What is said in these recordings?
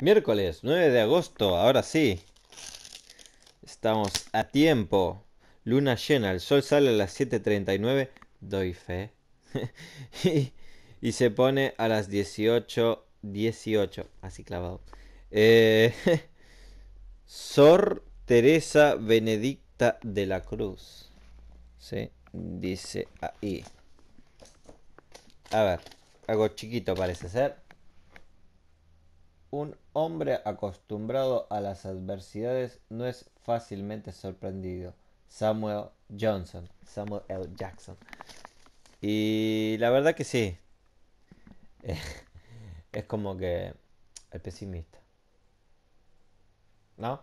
Miércoles 9 de agosto, ahora sí. Estamos a tiempo. Luna llena, el sol sale a las 7.39, doy fe. y, se pone a las 18.18, así clavado. Eh, Sor Teresa Benedicta de la Cruz. ¿Sí? Dice ahí. A ver, hago chiquito parece ser. Un hombre acostumbrado a las adversidades no es fácilmente sorprendido. Samuel Johnson, Samuel L. Jackson. Y la verdad que sí. Es como que el pesimista. ¿No?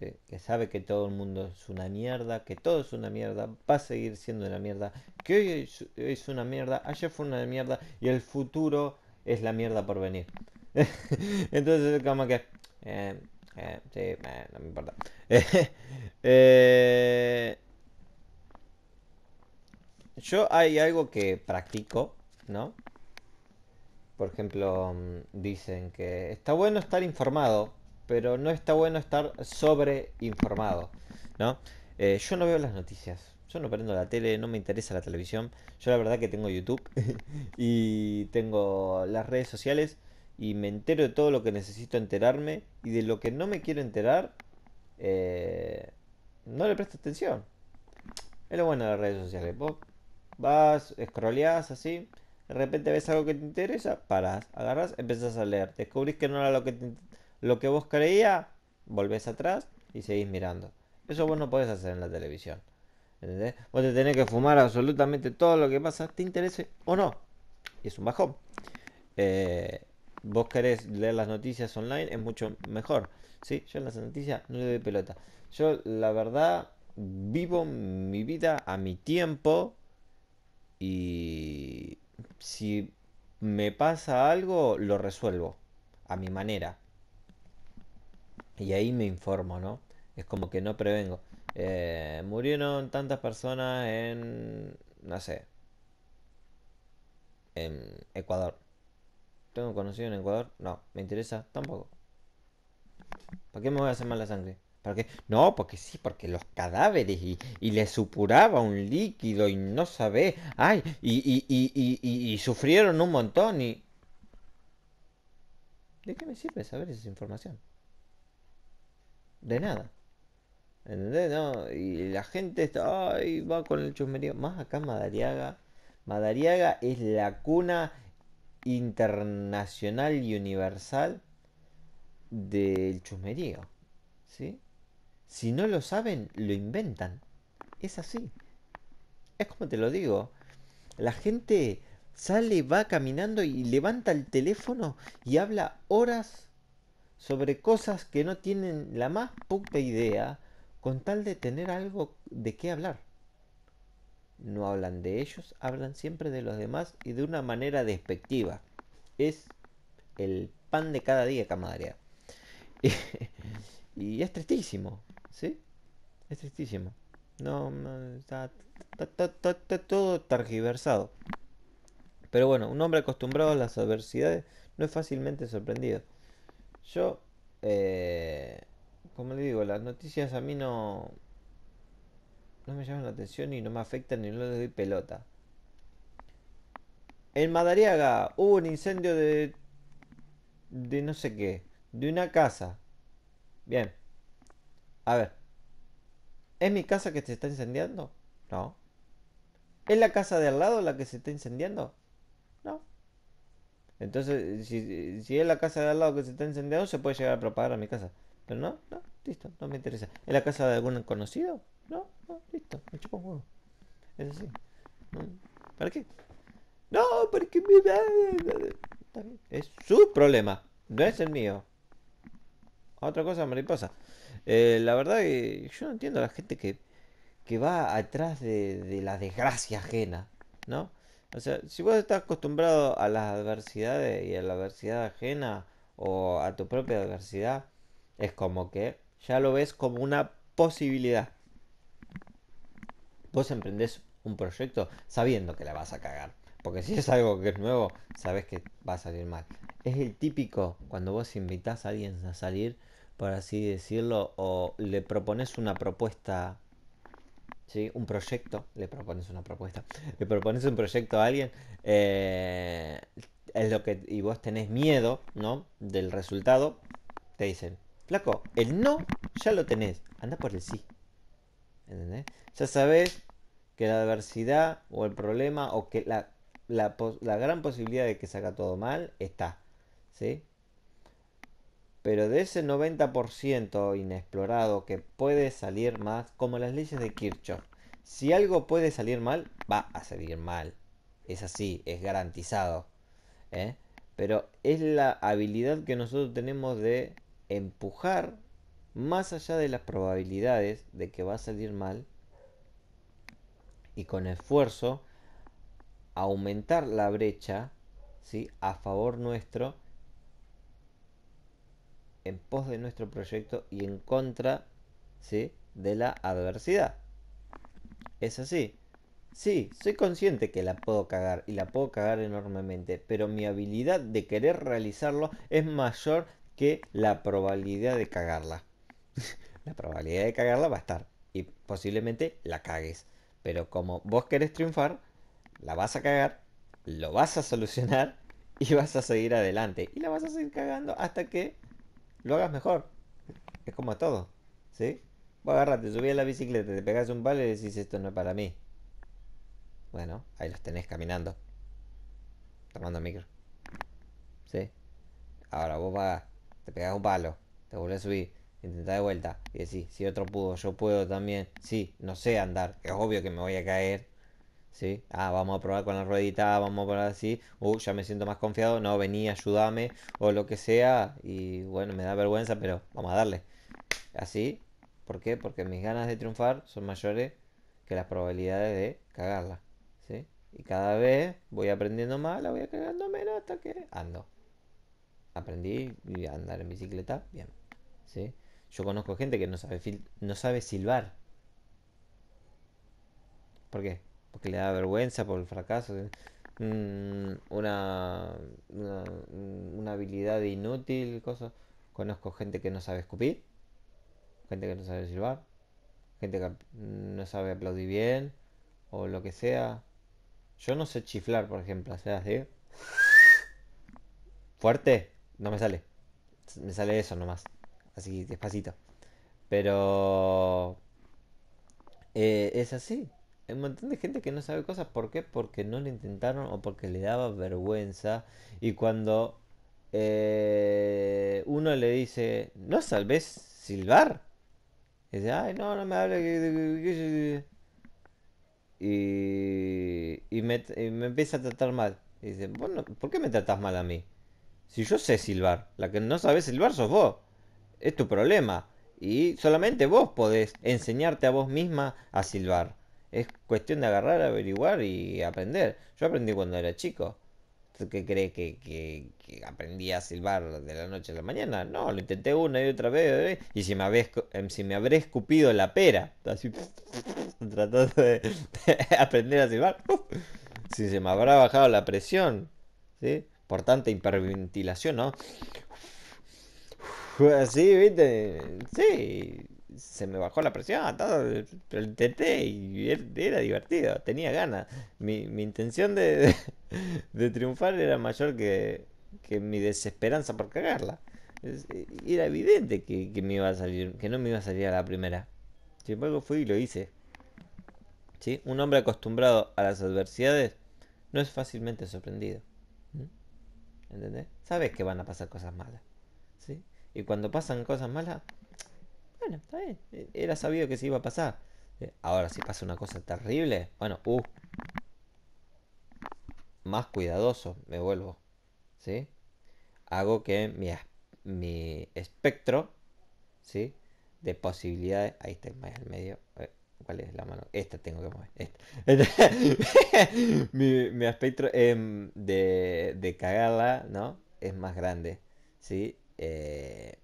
que sabe que todo el mundo es una mierda, que todo es una mierda, va a seguir siendo una mierda, que hoy es una mierda, ayer fue una mierda y el futuro es la mierda por venir. Entonces es como que... Eh, eh, sí, eh, no me importa. yo hay algo que practico, ¿no? Por ejemplo, mm, dicen que está bueno estar informado, pero no está bueno estar sobreinformado, ¿no? yo no veo las noticias, yo no prendo la tele, no me interesa la televisión. Yo la verdad que tengo YouTube y tengo las redes sociales y me entero de todo lo que necesito enterarme y de lo que no me quiero enterar, eh, no le presto atención. Es lo bueno de las redes sociales. Vos vas, scrolleás así, de repente ves algo que te interesa, parás, agarras, empezás a leer. Descubrís que no era lo que, lo que vos creías, volvés atrás y seguís mirando. Eso vos no podés hacer en la televisión. ¿Entendés? Vos te tenés que fumar absolutamente todo lo que pasa, te interese o no. Y es un bajón. Eh, vos querés leer las noticias online, es mucho mejor. ¿sí? Yo en las noticias no le doy pelota. Yo, la verdad, vivo mi vida a mi tiempo y si me pasa algo, lo resuelvo a mi manera. Y ahí me informo, ¿no? Es como que no prevengo. Eh, murieron tantas personas en, no sé, en Ecuador. ¿Tengo conocido en Ecuador? No. ¿Me interesa? Tampoco. ¿Para qué me voy a hacer mal la sangre? ¿Para No, porque sí, porque los cadáveres y, y le supuraba un líquido y no sabe. Ay, y, sufrieron un montón y... ¿De qué me sirve saber esa información? De nada. ¿Entendés? No, y la gente está, ay, va con el chusmerío. Más acá Madariaga. Madariaga es la cuna internacional y universal del chusmerío. Si no lo saben, lo inventan. Es así. Es como te lo digo. La gente sale, va caminando y levanta el teléfono y habla horas sobre cosas que no tienen la más puta idea con tal de tener algo de qué hablar. No hablan de ellos, hablan siempre de los demás y de una manera despectiva. Es el pan de cada día, camadrea. Y, es tristísimo, ¿sí? Es tristísimo. No, está, todo targiversado. Pero bueno, un hombre acostumbrado a las adversidades no es fácilmente sorprendido. Yo, eh, como le digo, las noticias a mí no, no me llaman la atención y no me afectan ni no les doy pelota. En Madariaga hubo un incendio de. de no sé qué. De una casa. Bien. A ver. ¿Es mi casa que se está incendiando? No. ¿Es la casa de al lado la que se está incendiando? No. Entonces, si, si es la casa de al lado que se está incendiando, se puede llegar a propagar a mi casa. Pero no, no, listo, no me interesa. ¿Es la casa de algún conocido? No, no, listo, me chupo un huevo. Es así. ¿Para qué? No, porque me Es su problema, no es el mío. Otra cosa, mariposa. Eh, la verdad que yo no entiendo a la gente que, que va atrás de, de la desgracia ajena, ¿no? O sea, si vos estás acostumbrado a las adversidades y a la adversidad ajena o a tu propia adversidad, es como que ya lo ves como una posibilidad vos emprendés un proyecto sabiendo que la vas a cagar. Porque si es algo que es nuevo, sabes que va a salir mal. Es el típico cuando vos invitas a alguien a salir, por así decirlo, o le propones una propuesta, ¿sí? un proyecto, le propones una propuesta, le propones un proyecto a alguien, eh, es lo que, y vos tenés miedo, ¿no? Del resultado, te dicen, flaco, el no ya lo tenés, anda por el sí. Ya sabes que la adversidad o el problema o que la, gran posibilidad de que salga todo mal está, ¿sí? Pero de ese 90% inexplorado que puede salir más, como las leyes de Kirchhoff, si algo puede salir mal, va a salir mal. Es así, es garantizado. ¿eh? Pero es la habilidad que nosotros tenemos de empujar más allá de las probabilidades de que va a salir mal, y con esfuerzo aumentar la brecha ¿sí? a favor nuestro en pos de nuestro proyecto y en contra de la adversidad. Es así. Sí, soy consciente que la puedo cagar y la puedo cagar enormemente, pero mi habilidad de querer realizarlo es mayor que la probabilidad de cagarla. la probabilidad de cagarla va a estar. Y posiblemente la cagues. Pero como vos querés triunfar, la vas a cagar, lo vas a solucionar y vas a seguir adelante. Y la vas a seguir cagando hasta que lo hagas mejor. Es como todo. ¿Sí? Vos agarrate, subís la bicicleta, te pegas un palo y decís esto no es para mí. Bueno, ahí los tenés caminando. Tomando micro. ¿Sí? Ahora vos vas, te pegas un palo, te volvés a subir Intenta de vuelta. Y decir si otro pudo, yo puedo también. Sí, no sé andar. Es obvio que me voy a caer. ¿Sí? Ah, vamos a probar con la ruedita, vamos a probar así. Uh, ya me siento más confiado. No, vení, ayúdame. O lo que sea. Y bueno, me da vergüenza, pero vamos a darle. Así. ¿Por qué? Porque mis ganas de triunfar son mayores que las probabilidades de cagarla. ¿Sí? Y cada vez voy aprendiendo más, la voy cagando menos hasta que ando. Aprendí a andar en bicicleta, bien. ¿Sí? Yo conozco gente que no sabe, no sabe silbar. ¿Por qué? Porque le da vergüenza por el fracaso. Mm, una, una, habilidad inútil, cosas. Conozco gente que no sabe escupir. Gente que no sabe silbar. Gente que no sabe aplaudir bien. O lo que sea. Yo no sé chiflar, por ejemplo. sea, así. Fuerte. No me sale. Me sale eso nomás así despacito. Pero eh, es así. Hay un montón de gente que no sabe cosas. ¿Por qué? Porque no le intentaron o porque le daba vergüenza. Y cuando eh, uno le dice, no sabes silbar. Y dice, ay, no, no me hable. Y, y, me, y me empieza a tratar mal. Y dice, bueno, ¿por qué me tratas mal a mí? Si yo sé silbar, la que no sabe silbar sos vos es tu problema. Y solamente vos podés enseñarte a vos misma a silbar. Es cuestión de agarrar, averiguar y aprender. Yo aprendí cuando era chico. ¿Qué crees que, que, que, aprendí a silbar de la noche a la mañana? No, lo intenté una y otra vez. Y si me, habés, em, si me habré escupido la pera, tratando de, aprender a silbar, si se me habrá bajado la presión, ¿sí? por tanta hiperventilación, ¿no? así, ¿viste? Sí, se me bajó la presión, todo, el TT, y era divertido, tenía ganas. Mi, intención de, triunfar era mayor que, mi desesperanza por cagarla. Era evidente que, me iba a salir, que no me iba a salir a la primera. Sin embargo, fui y lo hice. ¿Sí? Un hombre acostumbrado a las adversidades no es fácilmente sorprendido. ¿Mm? ¿Entendés? Sabes que van a pasar cosas malas. ¿Sí? Y cuando pasan cosas malas, bueno, está bien. E, era sabido que se iba a pasar. Eh, ahora, si pasa una cosa terrible, bueno, uh, más cuidadoso me vuelvo. ¿Sí? Hago que mi, mi espectro, ¿sí? De posibilidades. Ahí está el medio. Eh, ¿Cuál es la mano? Esta tengo que mover. Esta. mi, mi espectro em, de, de cagarla, ¿no? Es más grande. ¿Sí? Eh,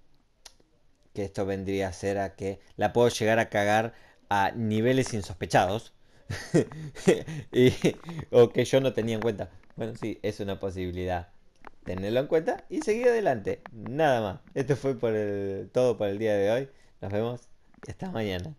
que esto vendría a ser a que la puedo llegar a cagar a niveles insospechados. o que yo no tenía en cuenta. Bueno, sí, es una posibilidad tenerlo en cuenta y seguir adelante. Nada más. Esto fue por todo por el día de hoy. Nos vemos y hasta mañana.